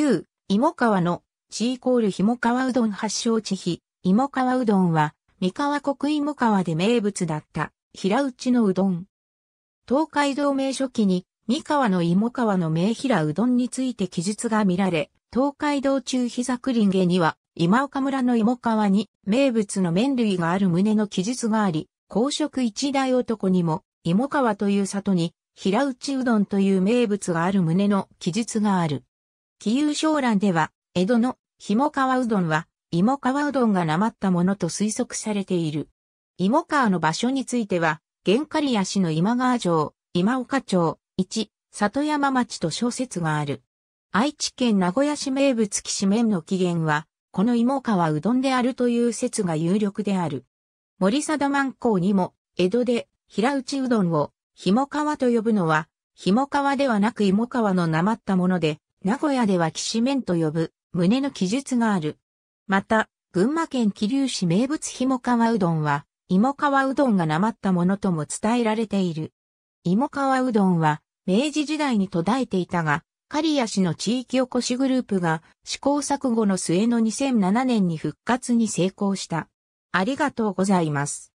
9、芋川の地イコールひも川うどん発祥地比、芋川うどんは、三河国芋川で名物だった、平打ちのうどん。東海道名初期に、三河の芋川の名平うどんについて記述が見られ、東海道中膝栗毛には、今岡村の芋川に名物の麺類がある旨の記述があり、公職一代男にも、芋川という里に、平打ちうどんという名物がある旨の記述がある。紀有商欄では、江戸のひか川うどんは、芋川うどんがなまったものと推測されている。芋川の場所については、玄刈谷市の今川城、今岡町、一、里山町と小説がある。愛知県名古屋市名物騎士麺の起源は、この芋川うどんであるという説が有力である。森貞万光にも、江戸で平打ちうどんを、ひか川と呼ぶのは、ひか川ではなく芋川のなまったもので、名古屋では騎士めと呼ぶ、胸の記述がある。また、群馬県桐生市名物ひもかわうどんは、芋わうどんがなまったものとも伝えられている。芋わうどんは、明治時代に途絶えていたが、刈谷市の地域おこしグループが試行錯誤の末の2007年に復活に成功した。ありがとうございます。